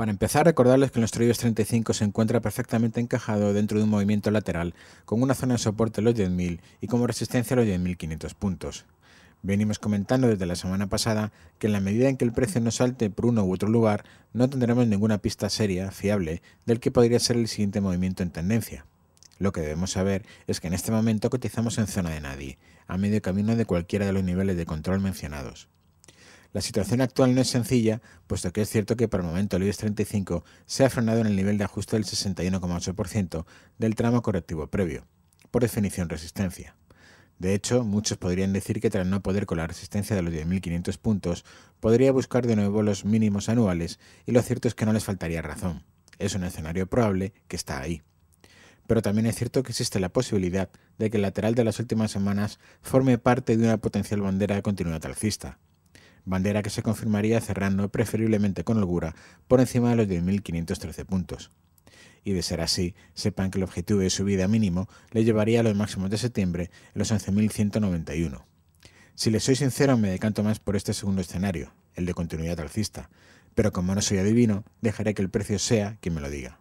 Para empezar, recordarles que nuestro IOS 35 se encuentra perfectamente encajado dentro de un movimiento lateral, con una zona de soporte a los 10.000 y como resistencia a los 10.500 puntos. Venimos comentando desde la semana pasada que en la medida en que el precio no salte por uno u otro lugar, no tendremos ninguna pista seria, fiable, del que podría ser el siguiente movimiento en tendencia. Lo que debemos saber es que en este momento cotizamos en zona de nadie, a medio camino de cualquiera de los niveles de control mencionados. La situación actual no es sencilla, puesto que es cierto que por el momento el IBEX 35 se ha frenado en el nivel de ajuste del 61,8% del tramo correctivo previo, por definición resistencia. De hecho, muchos podrían decir que tras no poder con la resistencia de los 10.500 puntos, podría buscar de nuevo los mínimos anuales y lo cierto es que no les faltaría razón. Es un escenario probable que está ahí. Pero también es cierto que existe la posibilidad de que el lateral de las últimas semanas forme parte de una potencial bandera de continuidad alcista bandera que se confirmaría cerrando preferiblemente con holgura por encima de los 10.513 puntos. Y de ser así, sepan que el objetivo de subida mínimo le llevaría a los máximos de septiembre en los 11.191. Si les soy sincero, me decanto más por este segundo escenario, el de continuidad alcista, pero como no soy adivino, dejaré que el precio sea quien me lo diga.